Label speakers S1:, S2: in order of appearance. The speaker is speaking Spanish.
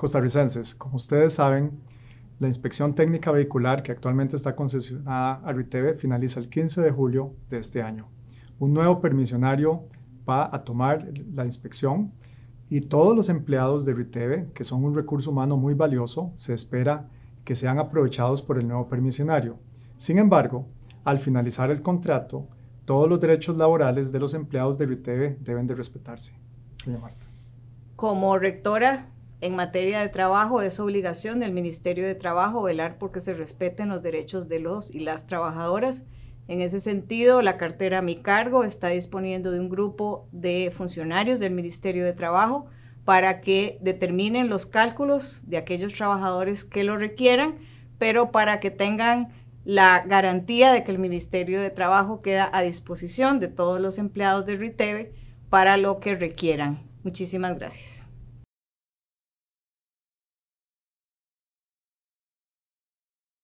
S1: costarricenses. Como ustedes saben, la inspección técnica vehicular que actualmente está concesionada a Riteve finaliza el 15 de julio de este año. Un nuevo permisionario va a tomar la inspección y todos los empleados de Riteve, que son un recurso humano muy valioso, se espera que sean aprovechados por el nuevo permisionario. Sin embargo, al finalizar el contrato, todos los derechos laborales de los empleados de Riteve deben de respetarse. Marta.
S2: Como rectora en materia de trabajo, es obligación del Ministerio de Trabajo velar porque se respeten los derechos de los y las trabajadoras. En ese sentido, la cartera a mi cargo está disponiendo de un grupo de funcionarios del Ministerio de Trabajo para que determinen los cálculos de aquellos trabajadores que lo requieran, pero para que tengan la garantía de que el Ministerio de Trabajo queda a disposición de todos los empleados de RITEVE para lo que requieran. Muchísimas gracias.